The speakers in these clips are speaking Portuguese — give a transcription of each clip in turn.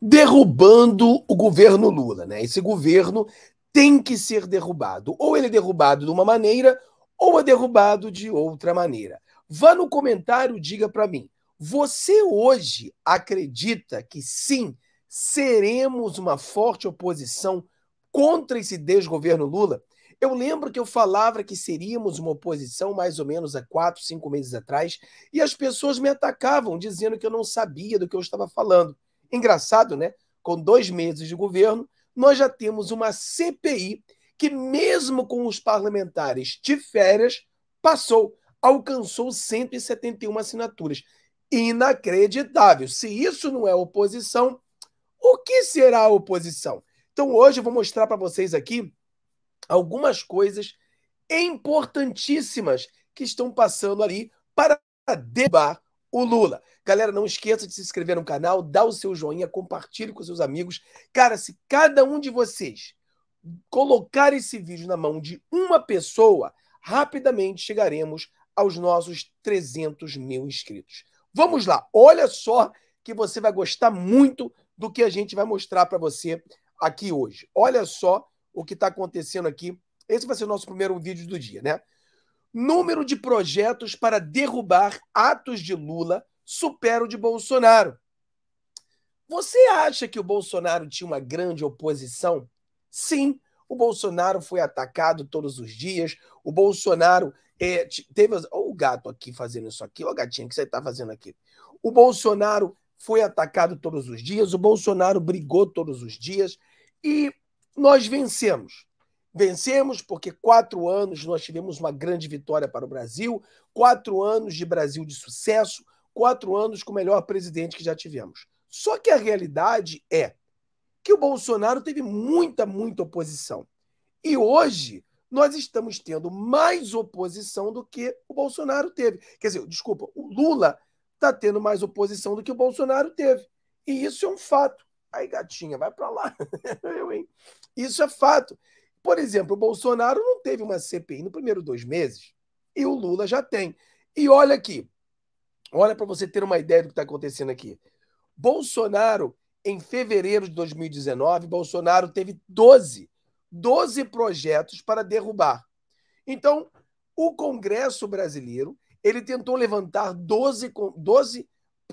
derrubando o governo Lula. Né? Esse governo tem que ser derrubado. Ou ele é derrubado de uma maneira, ou é derrubado de outra maneira. Vá no comentário, diga para mim. Você hoje acredita que sim, seremos uma forte oposição contra esse desgoverno Lula? Eu lembro que eu falava que seríamos uma oposição mais ou menos há quatro, cinco meses atrás, e as pessoas me atacavam, dizendo que eu não sabia do que eu estava falando. Engraçado, né? Com dois meses de governo, nós já temos uma CPI que, mesmo com os parlamentares de férias, passou, alcançou 171 assinaturas. Inacreditável. Se isso não é oposição, o que será a oposição? Então, hoje eu vou mostrar para vocês aqui algumas coisas importantíssimas que estão passando ali para derrubar o Lula. Galera, não esqueça de se inscrever no canal, dá o seu joinha, compartilhe com seus amigos. Cara, se cada um de vocês colocar esse vídeo na mão de uma pessoa, rapidamente chegaremos aos nossos 300 mil inscritos. Vamos lá, olha só que você vai gostar muito do que a gente vai mostrar para você aqui hoje. Olha só o que está acontecendo aqui. Esse vai ser o nosso primeiro vídeo do dia, né? número de projetos para derrubar atos de Lula supera o de Bolsonaro. Você acha que o Bolsonaro tinha uma grande oposição? Sim, o Bolsonaro foi atacado todos os dias, o Bolsonaro é, teve. Olha o gato aqui fazendo isso aqui, olha o gatinho, que você está fazendo aqui? O Bolsonaro foi atacado todos os dias, o Bolsonaro brigou todos os dias e nós vencemos. Vencemos porque quatro anos nós tivemos uma grande vitória para o Brasil, quatro anos de Brasil de sucesso, quatro anos com o melhor presidente que já tivemos. Só que a realidade é que o Bolsonaro teve muita, muita oposição. E hoje nós estamos tendo mais oposição do que o Bolsonaro teve. Quer dizer, desculpa, o Lula está tendo mais oposição do que o Bolsonaro teve. E isso é um fato. Aí, gatinha, vai para lá. Eu, hein? Isso é fato. Por exemplo, o Bolsonaro não teve uma CPI no primeiro dois meses e o Lula já tem. E olha aqui, olha para você ter uma ideia do que está acontecendo aqui. Bolsonaro, em fevereiro de 2019, Bolsonaro teve 12, 12 projetos para derrubar. Então, o Congresso brasileiro, ele tentou levantar 12, 12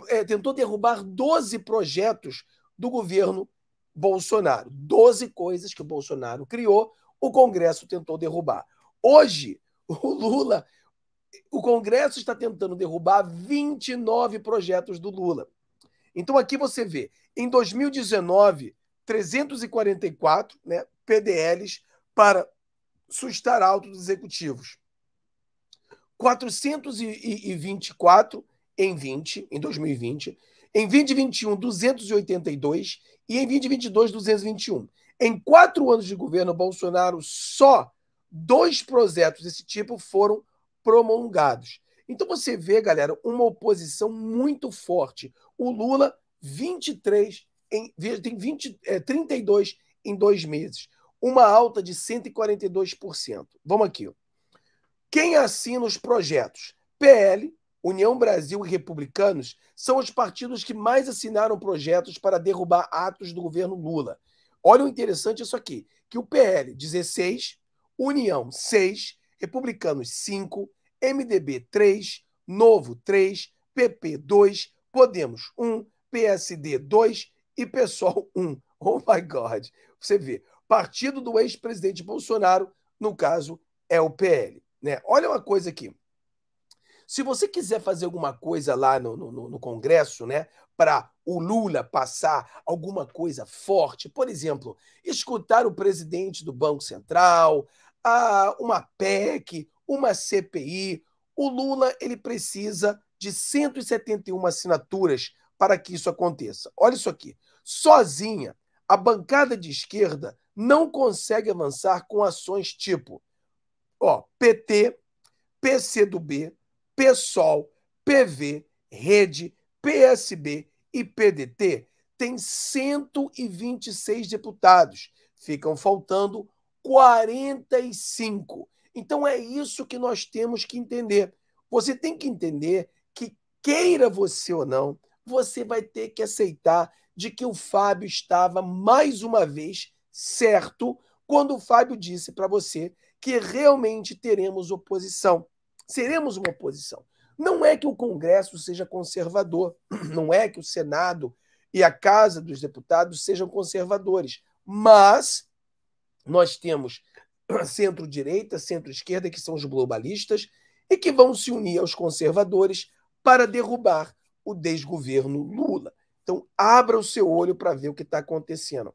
é, tentou derrubar 12 projetos do governo Bolsonaro. 12 coisas que o Bolsonaro criou, o Congresso tentou derrubar. Hoje, o Lula, o Congresso está tentando derrubar 29 projetos do Lula. Então aqui você vê, em 2019, 344 né, PDLs para sustar alto dos executivos. 424 em 20, em 2020, em 2021 282 e em 2022 221. Em quatro anos de governo Bolsonaro, só dois projetos desse tipo foram promulgados. Então você vê, galera, uma oposição muito forte. O Lula, 23 em, tem 20, é, 32 em dois meses. Uma alta de 142%. Vamos aqui. Quem assina os projetos? PL, União Brasil e Republicanos são os partidos que mais assinaram projetos para derrubar atos do governo Lula. Olha o interessante isso aqui, que o PL 16, União 6, Republicanos 5, MDB 3, Novo 3, PP 2, Podemos 1, PSD 2 e PSOL 1. Oh my God! Você vê, partido do ex-presidente Bolsonaro, no caso, é o PL. Né? Olha uma coisa aqui. Se você quiser fazer alguma coisa lá no, no, no Congresso, né, para o Lula passar alguma coisa forte, por exemplo, escutar o presidente do Banco Central, uma PEC, uma CPI. O Lula ele precisa de 171 assinaturas para que isso aconteça. Olha isso aqui. Sozinha, a bancada de esquerda não consegue avançar com ações tipo ó, PT, PCdoB, PSOL, PV, Rede, PSB e PDT têm 126 deputados, ficam faltando 45. Então é isso que nós temos que entender. Você tem que entender que, queira você ou não, você vai ter que aceitar de que o Fábio estava mais uma vez certo quando o Fábio disse para você que realmente teremos oposição. Seremos uma oposição. Não é que o Congresso seja conservador, não é que o Senado e a Casa dos Deputados sejam conservadores, mas nós temos centro-direita, centro-esquerda, que são os globalistas, e que vão se unir aos conservadores para derrubar o desgoverno Lula. Então, abra o seu olho para ver o que está acontecendo.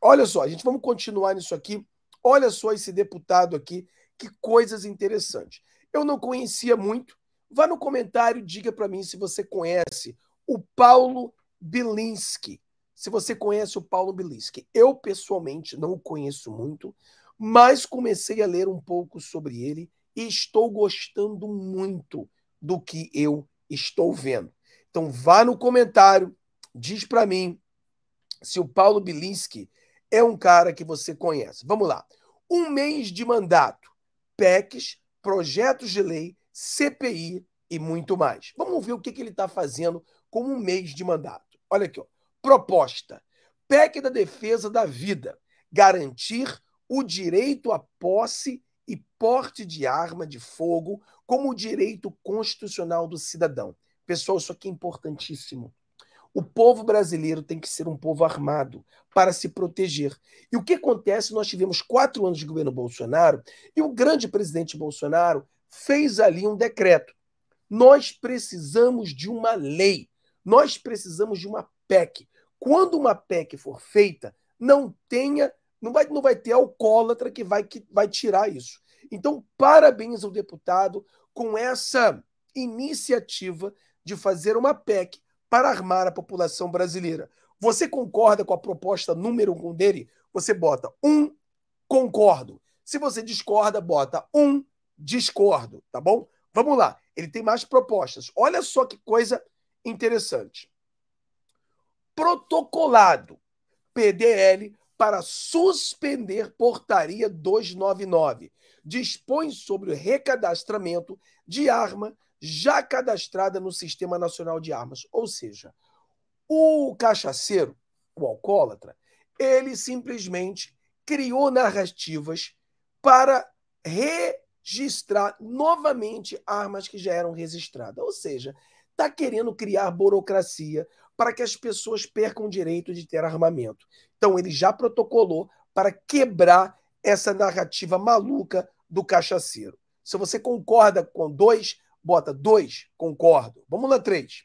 Olha só, a gente vamos continuar nisso aqui. Olha só esse deputado aqui, que coisas interessantes. Eu não conhecia muito, Vá no comentário e diga para mim se você conhece o Paulo Bilinski. Se você conhece o Paulo Bilinski. Eu, pessoalmente, não o conheço muito, mas comecei a ler um pouco sobre ele e estou gostando muito do que eu estou vendo. Então, vá no comentário, diz para mim se o Paulo Bilinski é um cara que você conhece. Vamos lá. Um mês de mandato, PECs, projetos de lei, CPI e muito mais. Vamos ver o que, que ele está fazendo com um mês de mandato. Olha aqui, ó. proposta: PEC da defesa da vida, garantir o direito à posse e porte de arma de fogo como direito constitucional do cidadão. Pessoal, isso aqui é importantíssimo. O povo brasileiro tem que ser um povo armado para se proteger. E o que acontece? Nós tivemos quatro anos de governo Bolsonaro e o grande presidente Bolsonaro fez ali um decreto. Nós precisamos de uma lei, nós precisamos de uma PEC. Quando uma PEC for feita, não tenha, não vai, não vai ter alcoólatra que vai, que vai tirar isso. Então, parabéns ao deputado com essa iniciativa de fazer uma PEC para armar a população brasileira. Você concorda com a proposta número um dele? Você bota um concordo. Se você discorda, bota um Discordo, tá bom? Vamos lá. Ele tem mais propostas. Olha só que coisa interessante. Protocolado PDL para suspender portaria 299. Dispõe sobre o recadastramento de arma já cadastrada no Sistema Nacional de Armas. Ou seja, o cachaceiro, o alcoólatra, ele simplesmente criou narrativas para re registrar novamente armas que já eram registradas. Ou seja, está querendo criar burocracia para que as pessoas percam o direito de ter armamento. Então, ele já protocolou para quebrar essa narrativa maluca do cachaceiro. Se você concorda com dois, bota dois, concordo. Vamos lá, três.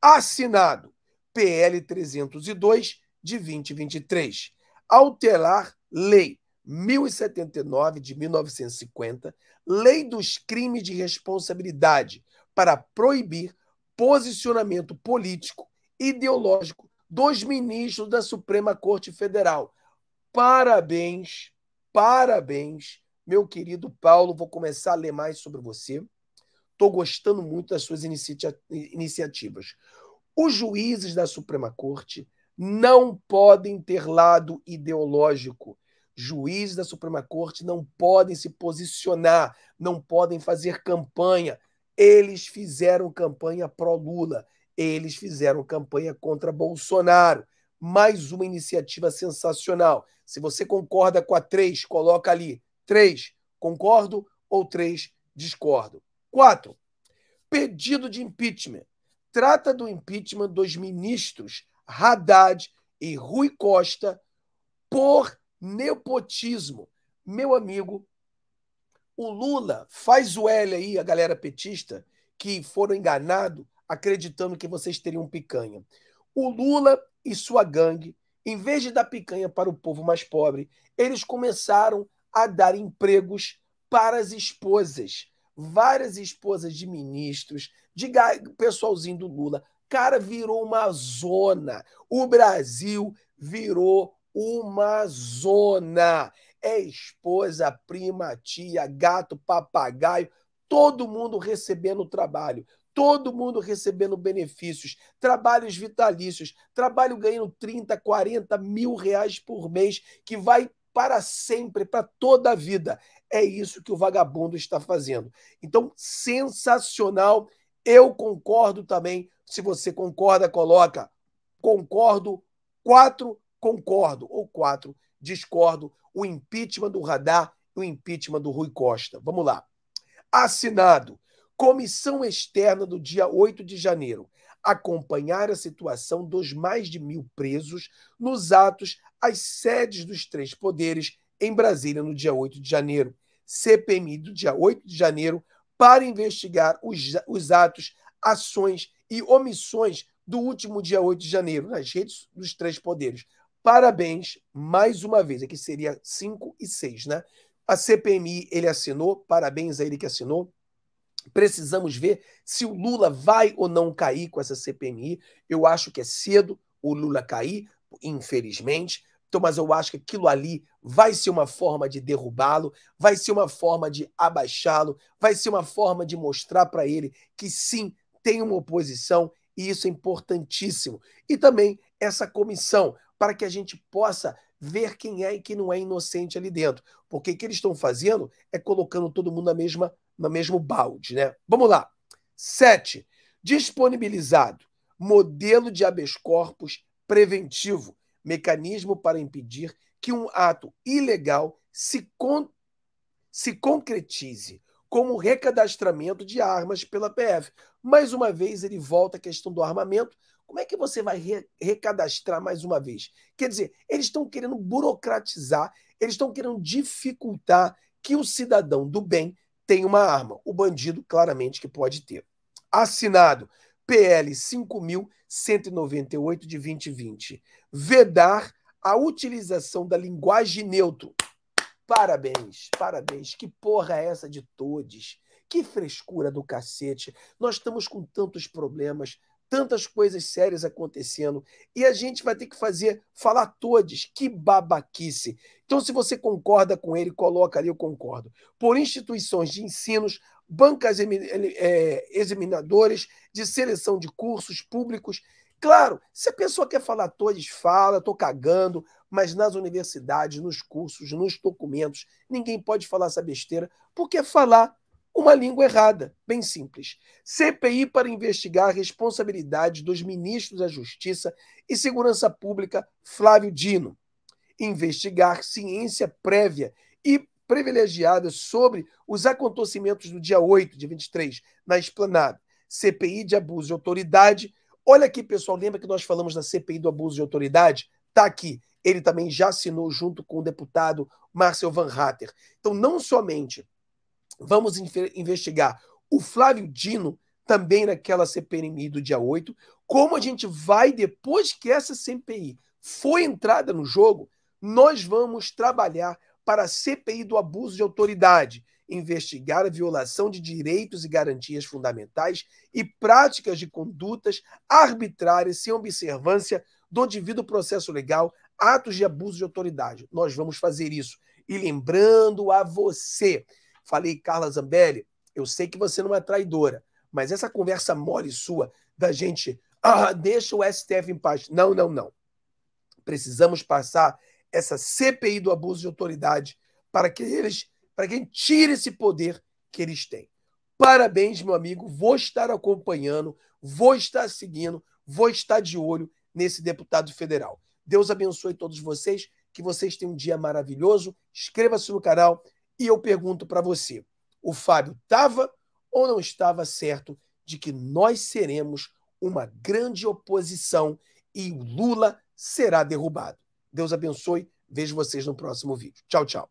Assinado PL 302 de 2023. Alterar lei 1079 de 1950, Lei dos Crimes de Responsabilidade, para proibir posicionamento político, ideológico dos ministros da Suprema Corte Federal. Parabéns, parabéns, meu querido Paulo. Vou começar a ler mais sobre você. Estou gostando muito das suas inicia iniciativas. Os juízes da Suprema Corte não podem ter lado ideológico juízes da Suprema Corte não podem se posicionar, não podem fazer campanha. Eles fizeram campanha pró-Lula, eles fizeram campanha contra Bolsonaro. Mais uma iniciativa sensacional. Se você concorda com a 3, coloca ali 3, concordo ou 3, discordo. 4. Pedido de impeachment. Trata do impeachment dos ministros Haddad e Rui Costa por nepotismo. Meu amigo, o Lula faz o L aí, a galera petista, que foram enganados acreditando que vocês teriam picanha. O Lula e sua gangue, em vez de dar picanha para o povo mais pobre, eles começaram a dar empregos para as esposas. Várias esposas de ministros, de pessoalzinho do Lula. Cara, virou uma zona. O Brasil virou uma zona. É esposa, prima, tia, gato, papagaio, todo mundo recebendo trabalho, todo mundo recebendo benefícios, trabalhos vitalícios, trabalho ganhando 30, 40 mil reais por mês, que vai para sempre, para toda a vida. É isso que o vagabundo está fazendo. Então, sensacional. Eu concordo também. Se você concorda, coloca. Concordo quatro concordo, ou quatro, discordo, o impeachment do Radar e o impeachment do Rui Costa. Vamos lá. Assinado. Comissão externa do dia 8 de janeiro acompanhar a situação dos mais de mil presos nos atos às sedes dos três poderes em Brasília no dia 8 de janeiro. CPMI do dia 8 de janeiro para investigar os, os atos, ações e omissões do último dia 8 de janeiro nas redes dos três poderes. Parabéns mais uma vez. Aqui seria 5 e 6, né? A CPMI ele assinou, parabéns a ele que assinou. Precisamos ver se o Lula vai ou não cair com essa CPMI. Eu acho que é cedo o Lula cair, infelizmente. Então, mas eu acho que aquilo ali vai ser uma forma de derrubá-lo, vai ser uma forma de abaixá-lo, vai ser uma forma de mostrar para ele que sim, tem uma oposição e isso é importantíssimo. E também essa comissão, para que a gente possa ver quem é e quem não é inocente ali dentro. Porque o que eles estão fazendo é colocando todo mundo na mesma, no mesmo balde, né? Vamos lá. Sete. Disponibilizado modelo de habeas corpus preventivo, mecanismo para impedir que um ato ilegal se, con se concretize como recadastramento de armas pela PF. Mais uma vez, ele volta à questão do armamento. Como é que você vai re recadastrar mais uma vez? Quer dizer, eles estão querendo burocratizar, eles estão querendo dificultar que o cidadão do bem tenha uma arma. O bandido, claramente, que pode ter. Assinado PL 5198 de 2020. Vedar a utilização da linguagem neutra. Parabéns, parabéns. Que porra é essa de todos? Que frescura do cacete. Nós estamos com tantos problemas, tantas coisas sérias acontecendo e a gente vai ter que fazer falar todos. Que babaquice. Então se você concorda com ele, coloca ali eu concordo. Por instituições de ensinos, bancas eh, examinadores de seleção de cursos públicos Claro, se a pessoa quer falar todos, fala, estou cagando, mas nas universidades, nos cursos, nos documentos, ninguém pode falar essa besteira, porque é falar uma língua errada, bem simples. CPI para investigar a responsabilidade dos ministros da Justiça e Segurança Pública Flávio Dino. Investigar ciência prévia e privilegiada sobre os acontecimentos do dia 8 de 23, na Esplanada. CPI de abuso de autoridade Olha aqui, pessoal, lembra que nós falamos da CPI do abuso de autoridade? Tá aqui. Ele também já assinou junto com o deputado Marcel Van Hatter. Então, não somente vamos investigar o Flávio Dino também naquela CPMI do dia 8, como a gente vai, depois que essa CPI foi entrada no jogo, nós vamos trabalhar para a CPI do abuso de autoridade investigar a violação de direitos e garantias fundamentais e práticas de condutas arbitrárias sem observância do devido processo legal, atos de abuso de autoridade. Nós vamos fazer isso. E lembrando a você, falei, Carla Zambelli, eu sei que você não é traidora, mas essa conversa mole sua da gente, ah, deixa o STF em paz. Não, não, não. Precisamos passar essa CPI do abuso de autoridade para que eles para que a gente tire esse poder que eles têm. Parabéns, meu amigo. Vou estar acompanhando, vou estar seguindo, vou estar de olho nesse deputado federal. Deus abençoe todos vocês, que vocês tenham um dia maravilhoso. Inscreva-se no canal e eu pergunto para você: o Fábio estava ou não estava certo de que nós seremos uma grande oposição e o Lula será derrubado? Deus abençoe. Vejo vocês no próximo vídeo. Tchau, tchau.